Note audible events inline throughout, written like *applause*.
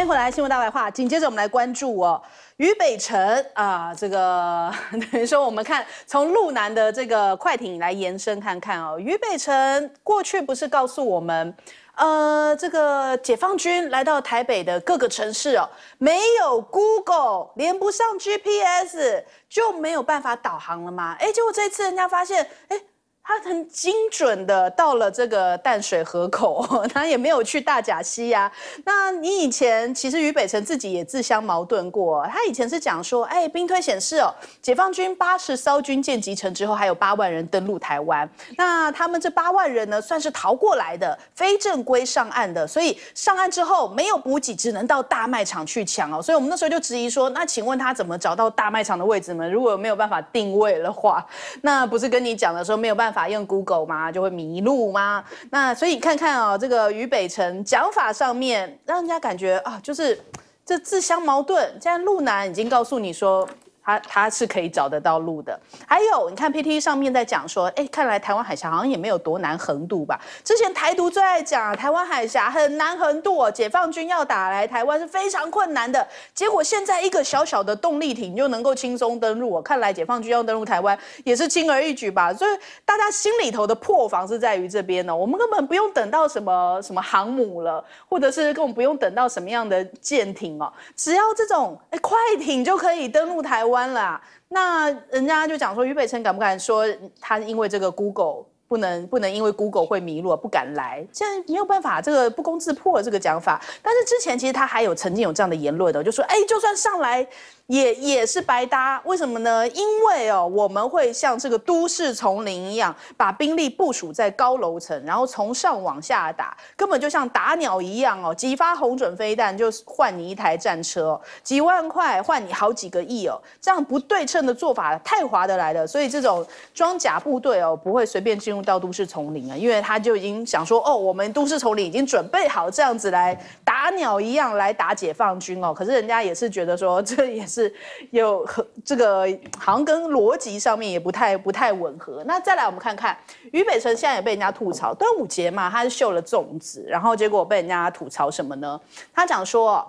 欢迎回来，新闻大白话。紧接着，我们来关注哦，俞北辰啊，这个 *laughs* 等于说，我们看从路南的这个快艇来延伸看看哦，俞北辰过去不是告诉我们，呃，这个解放军来到台北的各个城市哦，没有 Google 连不上 GPS 就没有办法导航了吗？哎，结果这次人家发现，哎。他很精准的到了这个淡水河口，*laughs* 他也没有去大甲溪呀。那你以前其实于北辰自己也自相矛盾过，他以前是讲说，哎，兵推显示哦，解放军八十艘军舰集成之后，还有八万人登陆台湾。那他们这八万人呢，算是逃过来的，非正规上岸的，所以上岸之后没有补给，只能到大卖场去抢哦。所以我们那时候就质疑说，那请问他怎么找到大卖场的位置呢？如果没有办法定位的话，那不是跟你讲的时候没有办。法。法用 Google 嘛，就会迷路吗？那所以看看哦，这个于北辰讲法上面，让人家感觉啊，就是这自相矛盾。现在路南已经告诉你说。他他是可以找得到路的。还有，你看 p t 上面在讲说，哎，看来台湾海峡好像也没有多难横渡吧？之前台独最爱讲台湾海峡很难横渡，哦，解放军要打来台湾是非常困难的。结果现在一个小小的动力艇就能够轻松登陆，哦，看来解放军要登陆台湾也是轻而易举吧？所以大家心里头的破防是在于这边呢，我们根本不用等到什么什么航母了，或者是根本不用等到什么样的舰艇哦，只要这种快艇就可以登陆台湾。关了，那人家就讲说，俞北辰敢不敢说他因为这个 Google？不能不能因为 Google 会迷路不敢来，现在没有办法，这个不攻自破这个讲法。但是之前其实他还有曾经有这样的言论的，就说哎，就算上来也也是白搭。为什么呢？因为哦，我们会像这个都市丛林一样，把兵力部署在高楼层，然后从上往下打，根本就像打鸟一样哦，几发红准飞弹就换你一台战车，几万块换你好几个亿哦，这样不对称的做法太划得来了。所以这种装甲部队哦，不会随便进入。到都市丛林了，因为他就已经想说，哦，我们都市丛林已经准备好这样子来打鸟一样来打解放军哦。可是人家也是觉得说，这也是有这个好像跟逻辑上面也不太不太吻合。那再来我们看看于北辰现在也被人家吐槽，端午节嘛，他是秀了粽子，然后结果被人家吐槽什么呢？他讲说。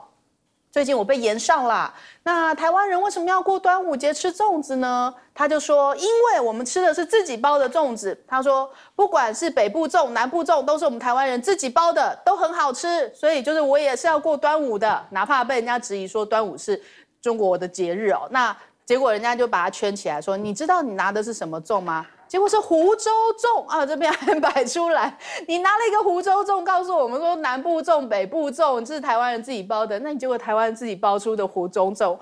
最近我被延上了。那台湾人为什么要过端午节吃粽子呢？他就说，因为我们吃的是自己包的粽子。他说，不管是北部粽、南部粽，都是我们台湾人自己包的，都很好吃。所以就是我也是要过端午的，哪怕被人家质疑说端午是中国的节日哦，那结果人家就把它圈起来说，你知道你拿的是什么粽吗？结果是湖州粽啊，这边还摆出来，你拿了一个湖州粽，告诉我们说南部粽、北部粽，这是台湾人自己包的，那你结果台湾自己包出的湖中粽，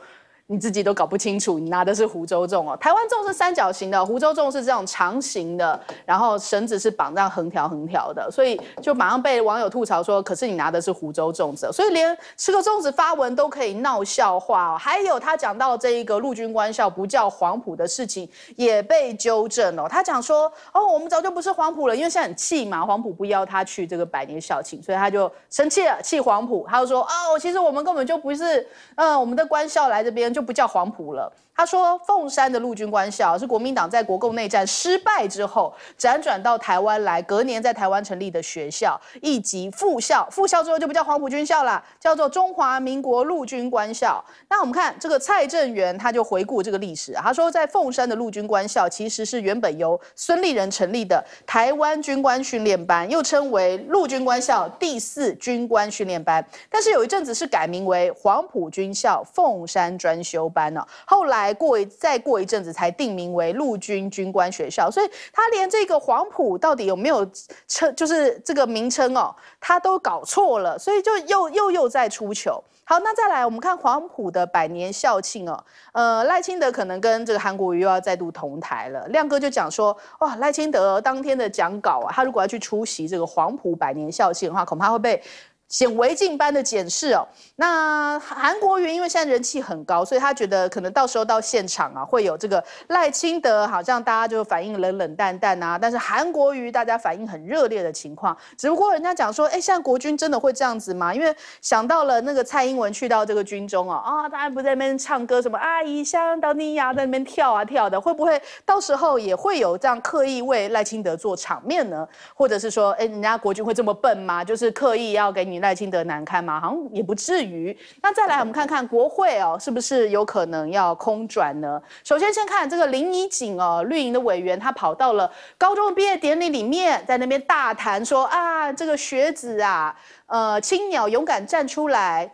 你自己都搞不清楚，你拿的是湖州粽哦。台湾粽是三角形的，湖州粽是这种长形的，然后绳子是绑这样横条横条的，所以就马上被网友吐槽说：“可是你拿的是湖州粽子。”所以连吃个粽子发文都可以闹笑话哦。还有他讲到这一个陆军官校不叫黄埔的事情也被纠正哦。他讲说：“哦，我们早就不是黄埔了，因为现在很气嘛，黄埔不要他去这个百年校庆，所以他就生气了，气黄埔，他就说：‘哦，其实我们根本就不是，嗯，我们的官校来这边就’。”就不叫黄埔了。他说，凤山的陆军官校是国民党在国共内战失败之后，辗转到台湾来，隔年在台湾成立的学校，以及副校。副校之后就不叫黄埔军校了，叫做中华民国陆军官校。那我们看这个蔡正元，他就回顾这个历史。他说，在凤山的陆军官校其实是原本由孙立人成立的台湾军官训练班，又称为陆军官校第四军官训练班。但是有一阵子是改名为黄埔军校凤山专。修班哦，后来过再过一阵子才定名为陆军军官学校，所以他连这个黄埔到底有没有称就是这个名称哦，他都搞错了，所以就又又又在出糗。好，那再来我们看黄埔的百年校庆哦，呃，赖清德可能跟这个韩国瑜又要再度同台了。亮哥就讲说，哇，赖清德当天的讲稿啊，他如果要去出席这个黄埔百年校庆的话，恐怕会被。显微镜般的检视哦，那韩国瑜因为现在人气很高，所以他觉得可能到时候到现场啊，会有这个赖清德好像大家就反应冷冷淡淡啊，但是韩国瑜大家反应很热烈的情况，只不过人家讲说，哎，现在国军真的会这样子吗？因为想到了那个蔡英文去到这个军中哦，啊，大家不在那边唱歌什么阿姨想到你呀，在那边跳啊跳的，会不会到时候也会有这样刻意为赖清德做场面呢？或者是说，哎，人家国军会这么笨吗？就是刻意要给你。赖清德难堪吗？好像也不至于。那再来，我们看看国会哦，是不是有可能要空转呢？首先，先看这个林怡景哦，绿营的委员，他跑到了高中毕业典礼里面，在那边大谈说啊，这个学子啊，呃，青鸟勇敢站出来。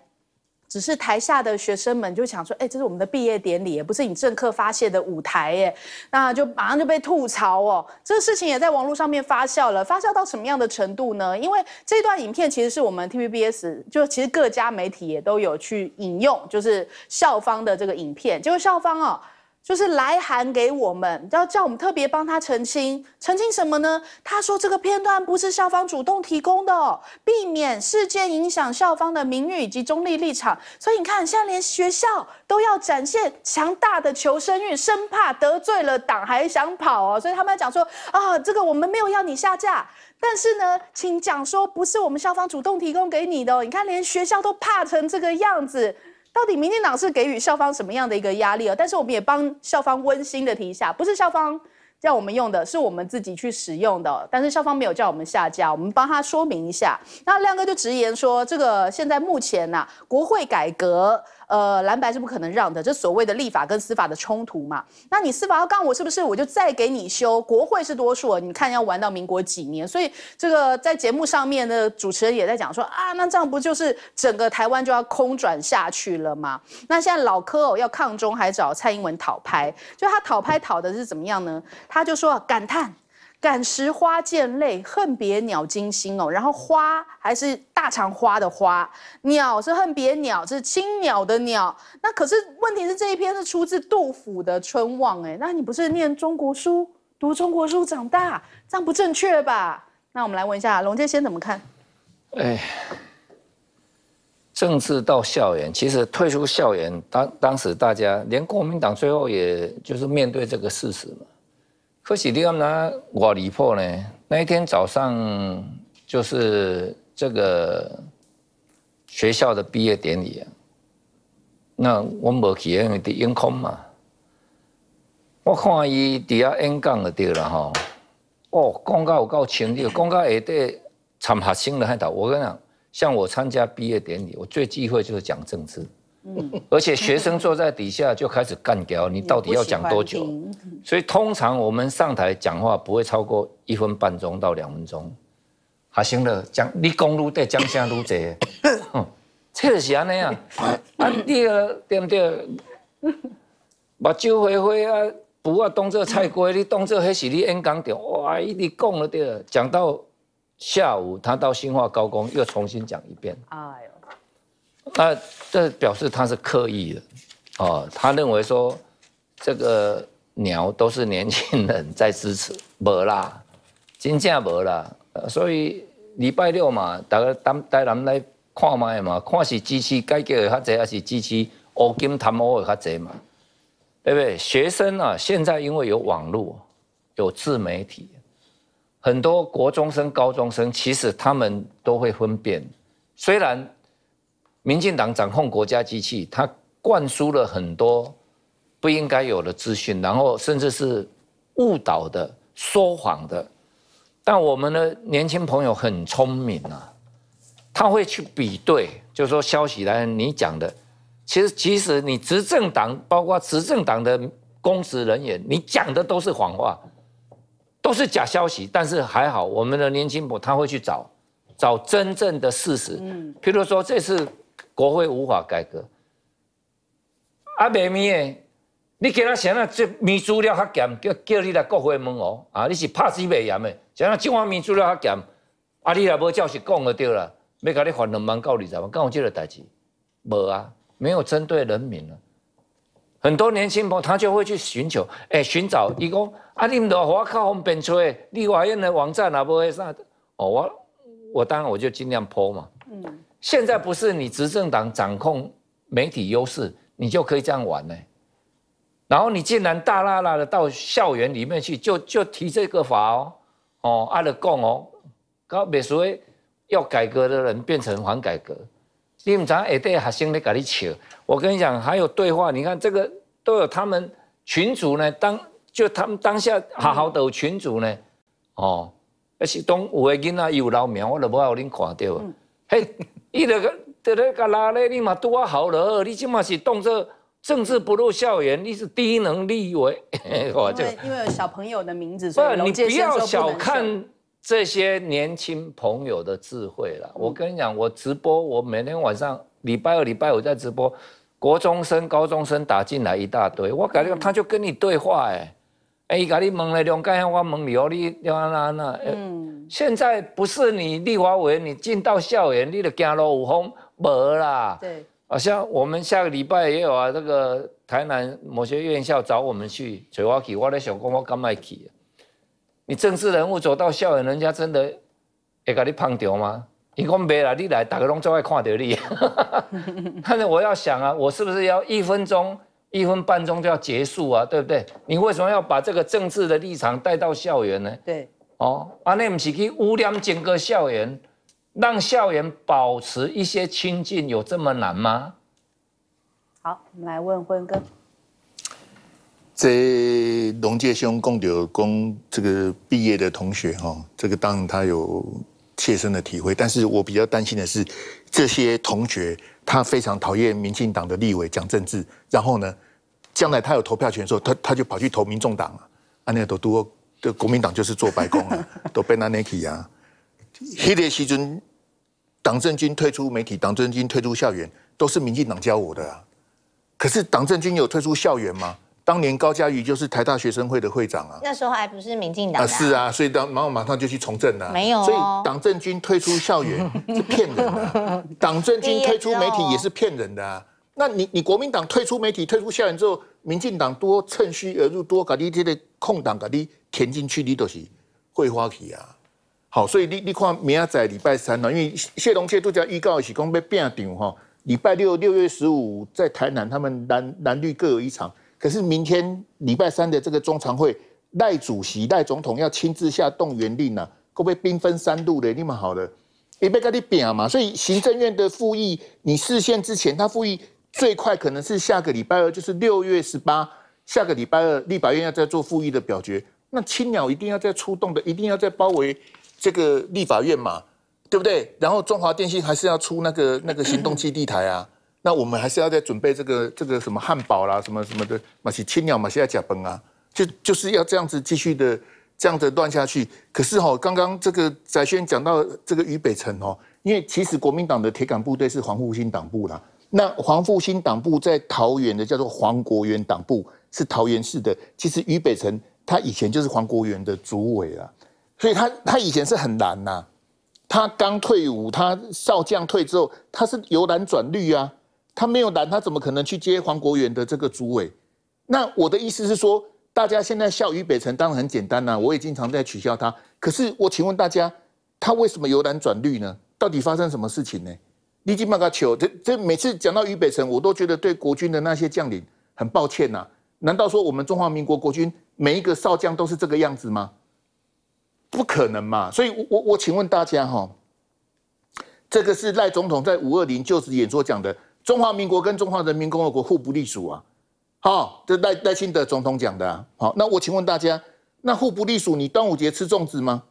只是台下的学生们就想说，哎，这是我们的毕业典礼，也不是你政客发泄的舞台耶，那就马上就被吐槽哦。这个事情也在网络上面发酵了，发酵到什么样的程度呢？因为这段影片其实是我们 t v b s 就其实各家媒体也都有去引用，就是校方的这个影片，结果校方哦。就是来函给我们，要叫我们特别帮他澄清，澄清什么呢？他说这个片段不是校方主动提供的，避免事件影响校方的名誉以及中立立场。所以你看，现在连学校都要展现强大的求生欲，生怕得罪了党还想跑哦。所以他们讲说啊，这个我们没有要你下架，但是呢，请讲说不是我们校方主动提供给你的。你看，连学校都怕成这个样子。到底民进党是给予校方什么样的一个压力啊？但是我们也帮校方温馨的提一下，不是校方叫我们用的，是我们自己去使用的。但是校方没有叫我们下架，我们帮他说明一下。那亮哥就直言说，这个现在目前呢，国会改革。呃，蓝白是不可能让的，这所谓的立法跟司法的冲突嘛？那你司法要干我是不是我就再给你修？国会是多数，你看要玩到民国几年？所以这个在节目上面的主持人也在讲说啊，那这样不就是整个台湾就要空转下去了吗？那现在老柯哦要抗中还找蔡英文讨拍，就他讨拍讨的是怎么样呢？他就说感叹。感时花溅泪，恨别鸟惊心哦。然后花还是大肠花的花，鸟是恨别鸟，是青鸟的鸟。那可是问题是这一篇是出自杜甫的《春望》哎。那你不是念中国书、读中国书长大，这样不正确吧？那我们来问一下龙先生怎么看？哎，政治到校园，其实退出校园，当当时大家连国民党最后也就是面对这个事实嘛。可是你看哪我离谱呢？那一天早上就是这个学校的毕业典礼，那我无去，因为伫阴空嘛，我看伊伫遐演讲了对了吼。哦，有够告前立，讲告下底掺学生了海答。我跟你讲，像我参加毕业典礼，我最忌讳就是讲政治。而且学生坐在底下就开始干掉，你到底要讲多久？所以通常我们上台讲话不会超过一分半钟到两分钟。还行了，讲你讲愈多，讲声愈侪，这是安尼啊。啊，你对不对？把旧灰灰啊不啊，当做菜粿，你当做黑是你演讲掉，哇，一直讲了掉，讲到下午，他到新化高工又重新讲一遍。哎呦。那这表示他是刻意的，哦，他认为说这个鸟都是年轻人在支持，没啦，真正没啦，所以礼拜六嘛，大家当带人来看卖嘛，看是支持改革的较侪，还是支持乌金贪污的较侪嘛？对不对？学生啊，现在因为有网络，有自媒体，很多国中生、高中生，其实他们都会分辨，虽然。民进党掌控国家机器，他灌输了很多不应该有的资讯，然后甚至是误导的、说谎的。但我们的年轻朋友很聪明啊，他会去比对，就说消息来源你讲的，其实其实你执政党，包括执政党的公职人员，你讲的都是谎话，都是假消息。但是还好，我们的年轻朋友他会去找找真正的事实。嗯，譬如说这次。国会无法改革，啊，卖面的，你今他想啊，这面子料较咸，叫叫你来国会问哦，啊，你是拍死卖盐的，想那正话面子料较咸，啊，你若无照实讲就对了，要叫你还两万到够你啥？干我这代志，无啊，没有针对人民啊。很多年轻朋友他就会去寻求，哎，寻找伊讲，啊，你毋着互我靠方便出立法院的网站啊无会啥？哦，我我当然我就尽量破嘛，嗯。现在不是你执政党掌控媒体优势，你就可以这样玩呢？然后你竟然大啦啦的到校园里面去，就就提这个法哦，哦，阿了共哦，搞别所谓要改革的人变成反改革。你们知，下对，学生咧搞啲扯。我跟你讲，还有对话，你看这个都有他们群主呢，当就他们当下好好的群主呢，哦，那是当有的囡仔有老苗，我就唔好恁看垮掉。嘿。你那个、的那个拉力，你嘛多好了！你起码是动作政治不入校园，你是低能力喂。我 *laughs* 就因为小朋友的名字，所以你不要小看这些年轻朋友的智慧了。我跟你讲，我直播，我每天晚上礼拜二、礼拜五在直播，国中生、高中生打进来一大堆，我感觉他就跟你对话哎。哎，伊甲你问了两间，我问你哦，你要安哪安那？嗯，现在不是你立华为，你进到校园，你就惊落有风无啦。对，好像我们下个礼拜也有啊，这个台南某些院校找我们去找我去，我咧想讲我敢麦去。你正式人物走到校园，人家真的会甲你碰着吗？伊讲袂啦，你来，大家拢最爱看到你。*laughs* *laughs* 但是我要想啊，我是不是要一分钟？一分半钟就要结束啊，对不对？你为什么要把这个政治的立场带到校园呢？对，哦，啊，那不是去污良整个校园，让校园保持一些清净，有这么难吗？好，我们来问坤哥。这龙介兄、共有供这个毕业的同学，哈，这个当然他有切身的体会，但是我比较担心的是，这些同学他非常讨厌民进党的立委讲政治，然后呢？将来他有投票权的时候，他他就跑去投民众党了。安内都多的国民党就是做白宫了，*laughs* 都 Benaniki 啊。黑连时尊，党政军退出媒体，党政军退出校园，都是民进党教我的啊。可是党政军有退出校园吗？当年高嘉瑜就是台大学生会的会长啊。那时候还不是民进党啊？是啊，所以当然我马上就去从政了。没有，所以党政军退出校园，是骗人的。*laughs* 党政军退出媒体也是骗人的啊。那你你国民党退出媒体、退出校园之后，民进党多趁虚而入，多把你这个空档把你填进去，你都是会花去啊。好，所以你你看明仔礼拜三呢，因为谢龙介都在预告是讲要变场哈。礼拜六六月十五在台南，他们蓝蓝绿各有一场。可是明天礼拜三的这个中常会，赖主席、赖总统要亲自下动员令啊，会不会兵分三路的？你们好了，也被跟你变嘛。所以行政院的复议，你示宪之前他复议。最快可能是下个礼拜二，就是六月十八。下个礼拜二，立法院要再做复议的表决，那青鸟一定要再出动的，一定要再包围这个立法院嘛，对不对？然后中华电信还是要出那个那个行动基地台啊，*laughs* 那我们还是要再准备这个这个什么汉堡啦，什么什么的。马西青鸟马要加崩啊，就就是要这样子继续的这样子乱下去。可是哈，刚刚这个翟轩讲到这个余北辰哦，因为其实国民党的铁杆部队是防护新党部啦。那黄复兴党部在桃园的叫做黄国元党部，是桃园市的。其实俞北城他以前就是黄国元的主委啊，所以他他以前是很蓝呐，他刚退伍，他少将退之后，他是由蓝转绿啊，他没有蓝，他怎么可能去接黄国元的这个主委？那我的意思是说，大家现在笑俞北城，当然很简单呐，我也经常在取笑他。可是我请问大家，他为什么由蓝转绿呢？到底发生什么事情呢？你即把个球，这这每次讲到俞北辰，我都觉得对国军的那些将领很抱歉呐。难道说我们中华民国国军每一个少将都是这个样子吗？不可能嘛！所以，我我我请问大家哈，这个是赖总统在五二零就职演说讲的，中华民国跟中华人民共和国互不隶属啊。好，这赖赖清德总统讲的。好，那我请问大家，那互不隶属，你端午节吃粽子吗？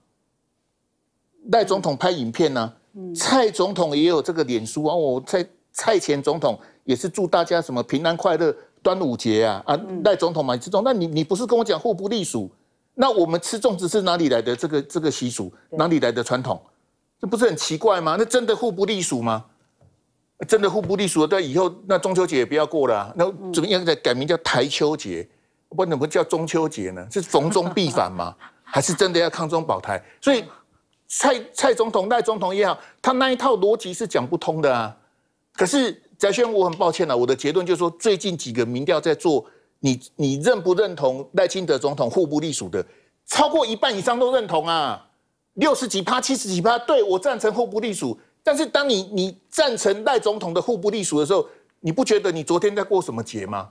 赖总统拍影片呢？蔡总统也有这个脸书啊，我蔡蔡前总统也是祝大家什么平安快乐端午节啊啊，赖总统嘛吃粽，那你你不是跟我讲互不隶属？那我们吃粽子是哪里来的这个这个习俗？哪里来的传统？这不是很奇怪吗？那真的互不隶属吗？真的互不隶属了，那以后那中秋节也不要过了，那怎么样再改名叫台秋节？为怎么叫中秋节呢？是逢中必反吗？还是真的要抗中保台？所以。蔡蔡总统、赖总统也好，他那一套逻辑是讲不通的啊。可是，翟轩，我很抱歉啊，我的结论就是说，最近几个民调在做，你你认不认同赖清德总统户部隶属的？超过一半以上都认同啊，六十几趴、七十几趴，对我赞成户部隶属。但是，当你你赞成赖总统的户部隶属的时候，你不觉得你昨天在过什么节吗？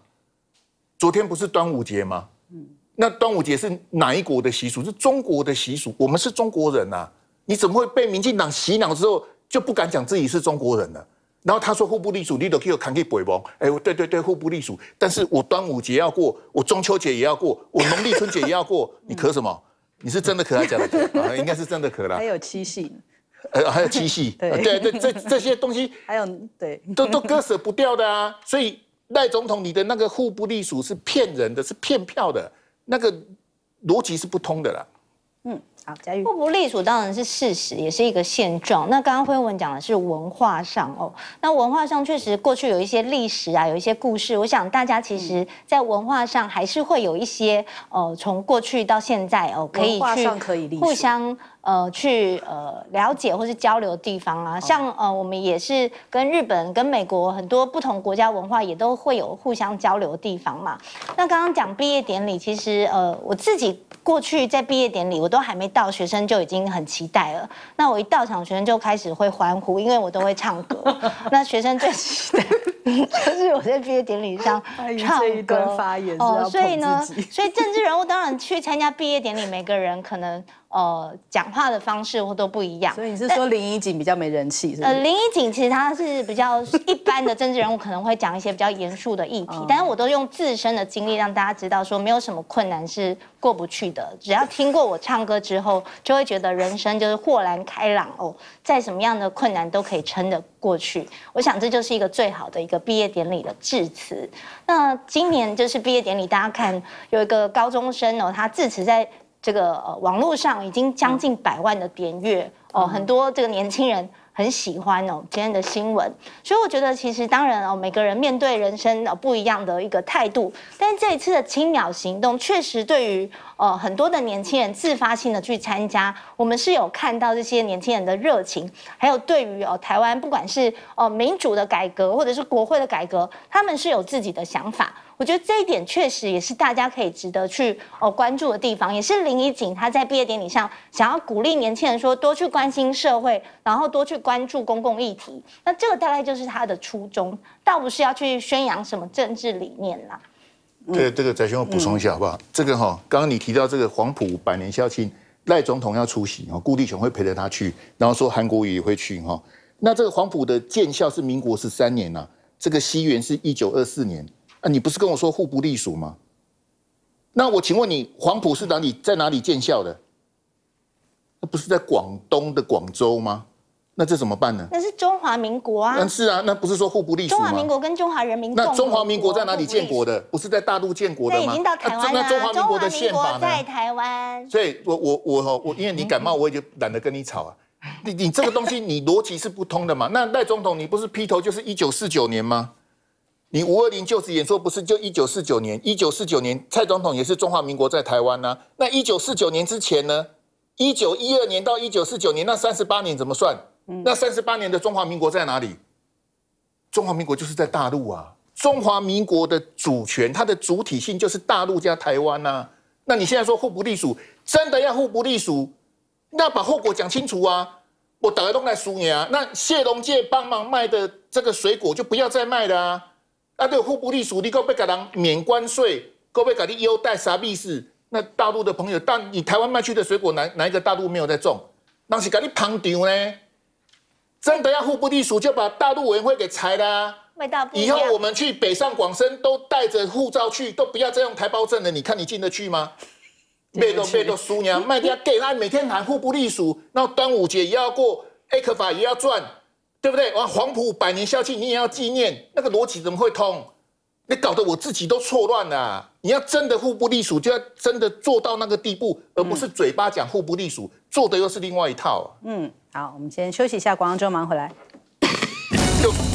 昨天不是端午节吗？那端午节是哪一国的习俗？是中国的习俗，我们是中国人啊。你怎么会被民进党洗脑之后就不敢讲自己是中国人呢？然后他说“互不隶属”，你都只有扛起北盟。哎，对对对，互不隶属。但是我端午节要过，我中秋节也要过，我农历春节也要过。*laughs* 你咳什么？你是真的咳还是假的咳？*laughs* 应该是真的咳了。还有七夕呢？呃，还有七夕。*laughs* 对对对，这这些东西还有对，都都割舍不掉的啊。所以赖总统，你的那个互不隶属是骗人的是骗票的那个逻辑是不通的啦。好，嘉玉，互不隶属当然是事实，也是一个现状。那刚刚辉文讲的是文化上哦，那文化上确实过去有一些历史啊，有一些故事。我想大家其实，在文化上还是会有一些呃，从过去到现在哦，可以去互相呃，去呃了解或是交流的地方啊。像呃，我们也是跟日本、跟美国很多不同国家文化也都会有互相交流的地方嘛。那刚刚讲毕业典礼，其实呃，我自己。过去在毕业典礼，我都还没到，学生就已经很期待了。那我一到场，学生就开始会欢呼，因为我都会唱歌。*laughs* 那学生最期待，就是我在毕业典礼上 *laughs* 唱一段发言，呢，所以政治人物当然去参加毕业典礼，每个人可能。呃讲话的方式或都不一样，所以你是说林怡锦比较没人气？呃，林怡锦其实他是比较 *laughs* 一般的政治人物，可能会讲一些比较严肃的议题，但是我都用自身的经历让大家知道，说没有什么困难是过不去的。只要听过我唱歌之后，就会觉得人生就是豁然开朗哦，在什么样的困难都可以撑得过去。我想这就是一个最好的一个毕业典礼的致辞。那今年就是毕业典礼，大家看有一个高中生哦，他致辞在。这个呃网络上已经将近百万的点阅哦，很多这个年轻人很喜欢哦今天的新闻，所以我觉得其实当然哦每个人面对人生呃不一样的一个态度，但这一次的青鸟行动确实对于呃很多的年轻人自发性的去参加，我们是有看到这些年轻人的热情，还有对于哦台湾不管是哦民主的改革或者是国会的改革，他们是有自己的想法。我觉得这一点确实也是大家可以值得去哦关注的地方，也是林怡景他在毕业典礼上想要鼓励年轻人说多去关心社会，然后多去关注公共议题。那这个大概就是他的初衷，倒不是要去宣扬什么政治理念啦。对，这个翟兄我补充一下好不好？这个哈，刚刚你提到这个黄埔百年校庆，赖总统要出席，哈，顾立雄会陪着他去，然后说韩国瑜会去，哈。那这个黄埔的建校是民国十三年呐，这个西园是一九二四年。啊，你不是跟我说互不隶属吗？那我请问你，黄埔是哪里？在哪里建校的？那不是在广东的广州吗？那这怎么办呢？那是中华民国啊！那是啊，那不是说互不隶属？中华民国跟中华人民共和国。那中华民国在哪里建国的？不是在大陆建国的吗？那已经到台湾了。中华民国的宪法在台湾。所以，我我我我因为你感冒，我也就懒得跟你吵啊。你你这个东西，你逻辑是不通的嘛？那赖总统，你不是披头就是一九四九年吗？你五二零就职演说不是就一九四九年？一九四九年蔡总统也是中华民国在台湾呐。那一九四九年之前呢？一九一二年到一九四九年那三十八年怎么算？那三十八年的中华民国在哪里？中华民国就是在大陆啊。中华民国的主权，它的主体性就是大陆加台湾呐。那你现在说互不隶属，真的要互不隶属？那把后果讲清楚啊！我打个东来熟你啊，那谢龙介帮忙卖的这个水果就不要再卖了啊！他对户部隶属，你搞不给人免关税，搞不给你优待，啥意思？那大陆的朋友，但你台湾卖去的水果，哪哪一个大陆没有在种？那是给你捧场呢？真的要户部隶属，就把大陆委员会给裁了。以后我们去北上广深都带着护照去，都不要再用台胞证了。你看你进得去吗？被都被都输娘，卖掉给他每天喊互不隶属，那端午节也要过，A 克法也要赚。对不对？啊，黄埔百年消庆你也要纪念，那个逻辑怎么会通？你搞得我自己都错乱了。你要真的互不隶属，就要真的做到那个地步，而不是嘴巴讲互不隶属，做的又是另外一套。嗯，好，我们先休息一下，广告之后忙回来。*laughs*